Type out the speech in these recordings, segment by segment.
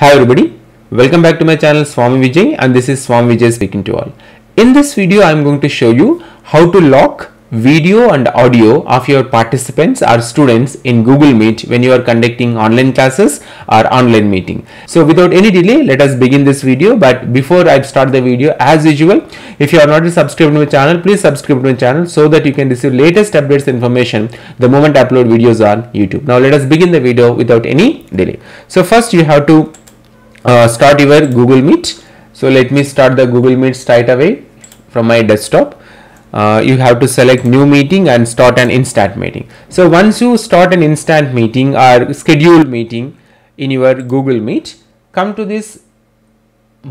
Hi everybody, welcome back to my channel Swami Vijay and this is Swami Vijay speaking to all. In this video, I am going to show you how to lock video and audio of your participants or students in Google Meet when you are conducting online classes or online meeting. So without any delay, let us begin this video. But before I start the video, as usual, if you are not subscribed to my channel, please subscribe to my channel so that you can receive latest updates information the moment I upload videos on YouTube. Now let us begin the video without any delay. So first you have to uh, start your Google Meet. So let me start the Google Meet straight away from my desktop. Uh, you have to select new meeting and start an instant meeting. So once you start an instant meeting or scheduled meeting in your Google Meet, come to this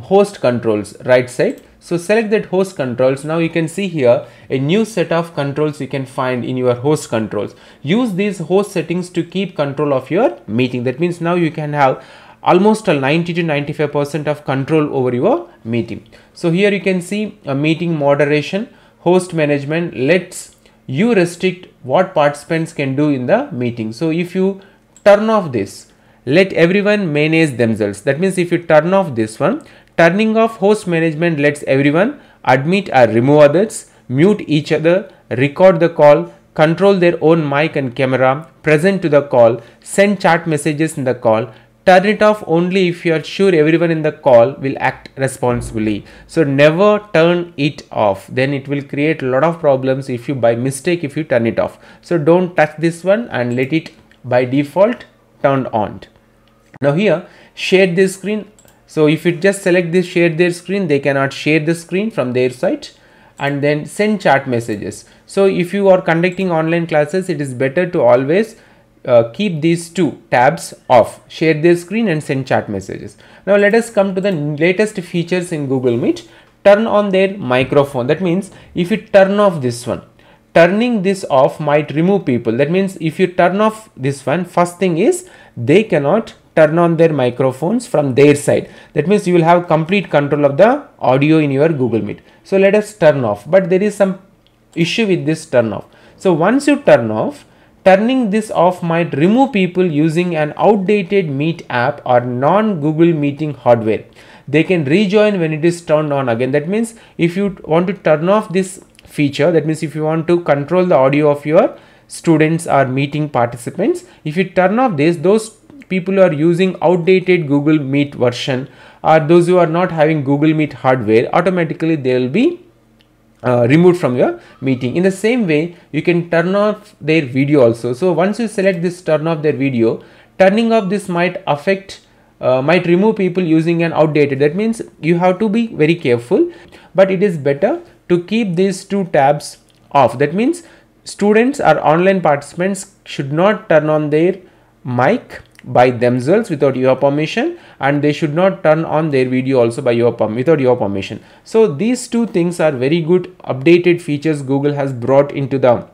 host controls right side. So select that host controls. Now you can see here a new set of controls you can find in your host controls. Use these host settings to keep control of your meeting. That means now you can have almost 90 to 95 percent of control over your meeting so here you can see a meeting moderation host management lets you restrict what participants can do in the meeting so if you turn off this let everyone manage themselves that means if you turn off this one turning off host management lets everyone admit or remove others mute each other record the call control their own mic and camera, present to the call, send chat messages in the call, turn it off only if you are sure everyone in the call will act responsibly. So never turn it off. Then it will create a lot of problems if you by mistake if you turn it off. So don't touch this one and let it by default turned on. Now here share this screen. So if you just select this share their screen, they cannot share the screen from their site and then send chat messages. So if you are conducting online classes, it is better to always uh, keep these two tabs off share their screen and send chat messages now let us come to the latest features in google meet turn on their microphone that means if you turn off this one turning this off might remove people that means if you turn off this one first thing is they cannot turn on their microphones from their side that means you will have complete control of the audio in your google meet so let us turn off but there is some issue with this turn off so once you turn off Turning this off might remove people using an outdated Meet app or non-Google Meeting hardware. They can rejoin when it is turned on again. That means if you want to turn off this feature, that means if you want to control the audio of your students or meeting participants, if you turn off this, those people who are using outdated Google Meet version or those who are not having Google Meet hardware, automatically they will be uh, removed from your meeting. In the same way, you can turn off their video also. So once you select this turn off their video, turning off this might affect uh, might remove people using an outdated that means you have to be very careful but it is better to keep these two tabs off that means students or online participants should not turn on their mic by themselves without your permission and they should not turn on their video also by your without your permission so these two things are very good updated features google has brought into the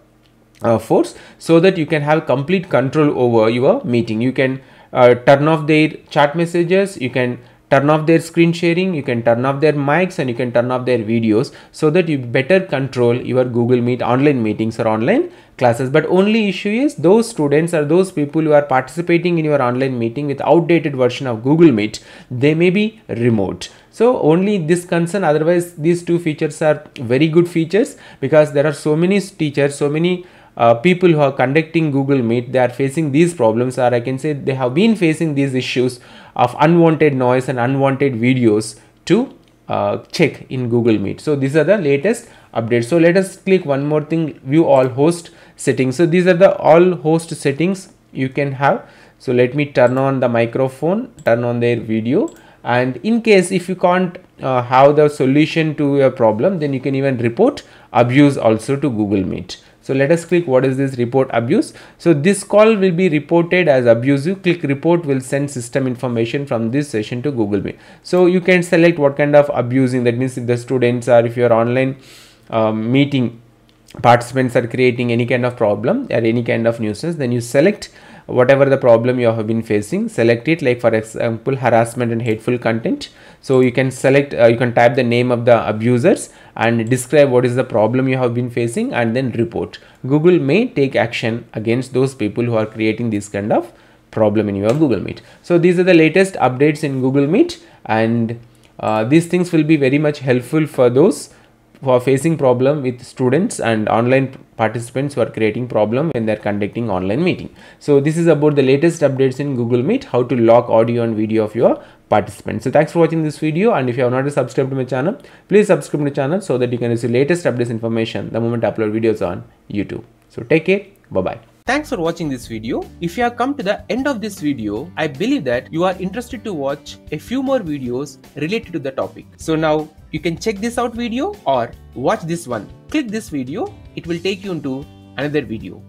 uh, force so that you can have complete control over your meeting you can uh, turn off their chat messages you can turn off their screen sharing, you can turn off their mics and you can turn off their videos so that you better control your Google Meet online meetings or online classes. But only issue is those students or those people who are participating in your online meeting with outdated version of Google Meet, they may be remote. So only this concern otherwise these two features are very good features because there are so many teachers, so many uh, people who are conducting Google Meet, they are facing these problems or I can say they have been facing these issues of unwanted noise and unwanted videos to uh, check in Google Meet. So these are the latest updates. So let us click one more thing, view all host settings. So these are the all host settings you can have. So let me turn on the microphone, turn on their video and in case if you can't uh, have the solution to your problem, then you can even report abuse also to Google Meet. So let us click what is this report abuse. So this call will be reported as abusive. Click report will send system information from this session to Google Meet. So you can select what kind of abusing that means if the students are if your online um, meeting participants are creating any kind of problem or any kind of nuisance then you select whatever the problem you have been facing select it like for example harassment and hateful content so you can select uh, you can type the name of the abusers and describe what is the problem you have been facing and then report. Google may take action against those people who are creating this kind of problem in your Google Meet. So these are the latest updates in Google Meet and uh, these things will be very much helpful for those who are facing problem with students and online participants who are creating problem when they're conducting online meeting. So this is about the latest updates in Google Meet, how to lock audio and video of your participants. So thanks for watching this video and if you have not subscribed to my channel, please subscribe to my channel so that you can receive latest updates information the moment I upload videos on YouTube. So take care, bye-bye. Thanks for watching this video. If you have come to the end of this video, I believe that you are interested to watch a few more videos related to the topic. So now you can check this out video or watch this one. Click this video, it will take you into another video.